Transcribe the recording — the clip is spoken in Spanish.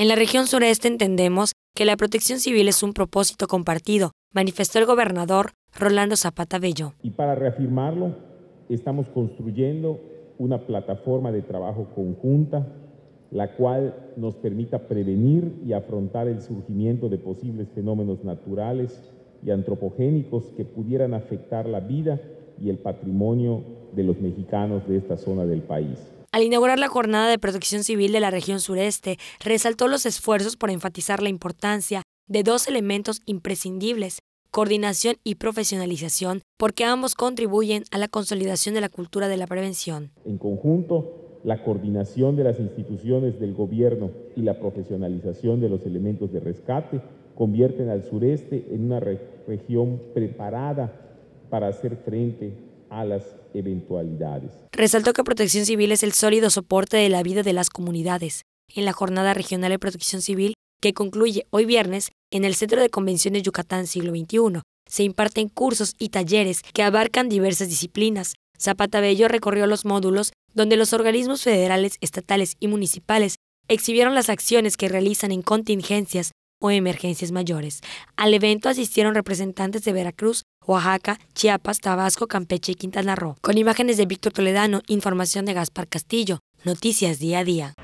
En la región sureste entendemos que la protección civil es un propósito compartido, manifestó el gobernador Rolando Zapata Bello. Y para reafirmarlo, estamos construyendo una plataforma de trabajo conjunta, la cual nos permita prevenir y afrontar el surgimiento de posibles fenómenos naturales y antropogénicos que pudieran afectar la vida y el patrimonio de los mexicanos de esta zona del país. Al inaugurar la jornada de protección civil de la región sureste, resaltó los esfuerzos por enfatizar la importancia de dos elementos imprescindibles, coordinación y profesionalización, porque ambos contribuyen a la consolidación de la cultura de la prevención. En conjunto, la coordinación de las instituciones del gobierno y la profesionalización de los elementos de rescate convierten al sureste en una región preparada para hacer frente a las eventualidades. Resaltó que Protección Civil es el sólido soporte de la vida de las comunidades. En la Jornada Regional de Protección Civil, que concluye hoy viernes en el Centro de Convenciones Yucatán Siglo XXI, se imparten cursos y talleres que abarcan diversas disciplinas. Zapata Bello recorrió los módulos donde los organismos federales, estatales y municipales exhibieron las acciones que realizan en contingencias o emergencias mayores. Al evento asistieron representantes de Veracruz, Oaxaca, Chiapas, Tabasco, Campeche y Quintana Roo. Con imágenes de Víctor Toledano, información de Gaspar Castillo. Noticias día a día.